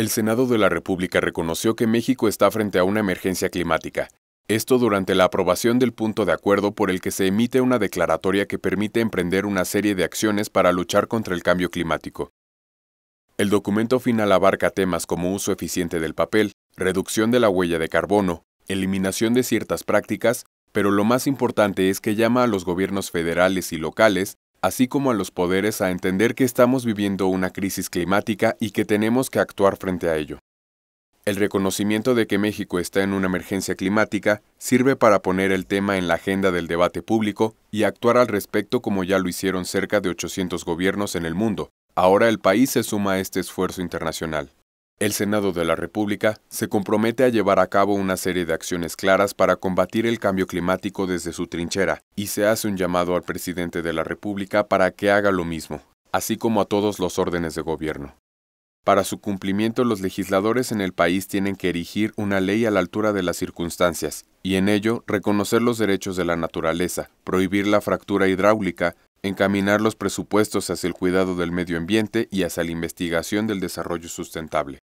El Senado de la República reconoció que México está frente a una emergencia climática. Esto durante la aprobación del punto de acuerdo por el que se emite una declaratoria que permite emprender una serie de acciones para luchar contra el cambio climático. El documento final abarca temas como uso eficiente del papel, reducción de la huella de carbono, eliminación de ciertas prácticas, pero lo más importante es que llama a los gobiernos federales y locales así como a los poderes a entender que estamos viviendo una crisis climática y que tenemos que actuar frente a ello. El reconocimiento de que México está en una emergencia climática sirve para poner el tema en la agenda del debate público y actuar al respecto como ya lo hicieron cerca de 800 gobiernos en el mundo. Ahora el país se suma a este esfuerzo internacional. El Senado de la República se compromete a llevar a cabo una serie de acciones claras para combatir el cambio climático desde su trinchera y se hace un llamado al presidente de la República para que haga lo mismo, así como a todos los órdenes de gobierno. Para su cumplimiento, los legisladores en el país tienen que erigir una ley a la altura de las circunstancias, y en ello reconocer los derechos de la naturaleza, prohibir la fractura hidráulica, encaminar los presupuestos hacia el cuidado del medio ambiente y hacia la investigación del desarrollo sustentable.